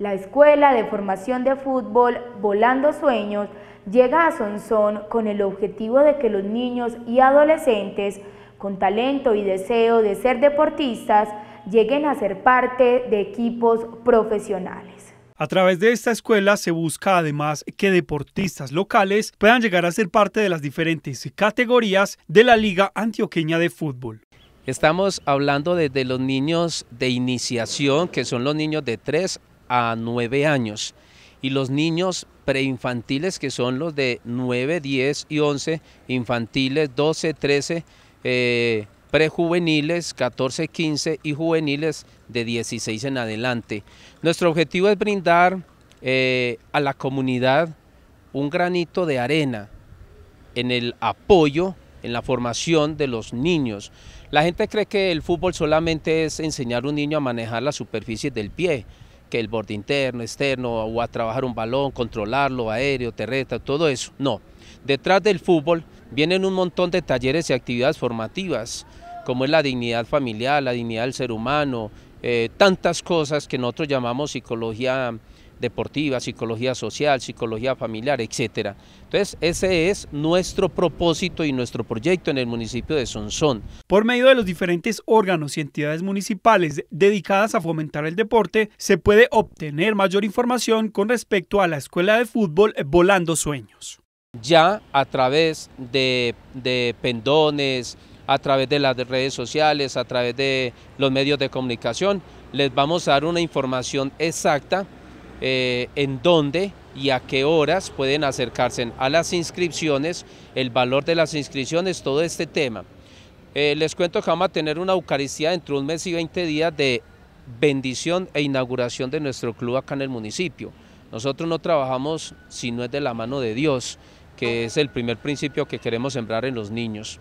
La Escuela de Formación de Fútbol Volando Sueños llega a Sonsón con el objetivo de que los niños y adolescentes con talento y deseo de ser deportistas lleguen a ser parte de equipos profesionales. A través de esta escuela se busca además que deportistas locales puedan llegar a ser parte de las diferentes categorías de la Liga Antioqueña de Fútbol. Estamos hablando desde los niños de iniciación, que son los niños de 3 a 9 años y los niños preinfantiles que son los de 9, 10 y 11, infantiles 12, 13, eh, prejuveniles 14, 15 y juveniles de 16 en adelante. Nuestro objetivo es brindar eh, a la comunidad un granito de arena en el apoyo, en la formación de los niños. La gente cree que el fútbol solamente es enseñar a un niño a manejar la superficie del pie, que el borde interno, externo, o a trabajar un balón, controlarlo, aéreo, terrestre, todo eso. No. Detrás del fútbol vienen un montón de talleres y actividades formativas, como es la dignidad familiar, la dignidad del ser humano, eh, tantas cosas que nosotros llamamos psicología deportiva, psicología social, psicología familiar, etcétera. Entonces, ese es nuestro propósito y nuestro proyecto en el municipio de Sonsón. Por medio de los diferentes órganos y entidades municipales dedicadas a fomentar el deporte, se puede obtener mayor información con respecto a la escuela de fútbol Volando Sueños. Ya a través de, de pendones, a través de las redes sociales, a través de los medios de comunicación, les vamos a dar una información exacta eh, en dónde y a qué horas pueden acercarse a las inscripciones, el valor de las inscripciones, todo este tema. Eh, les cuento que vamos a tener una Eucaristía dentro de un mes y 20 días de bendición e inauguración de nuestro club acá en el municipio. Nosotros no trabajamos si no es de la mano de Dios, que es el primer principio que queremos sembrar en los niños.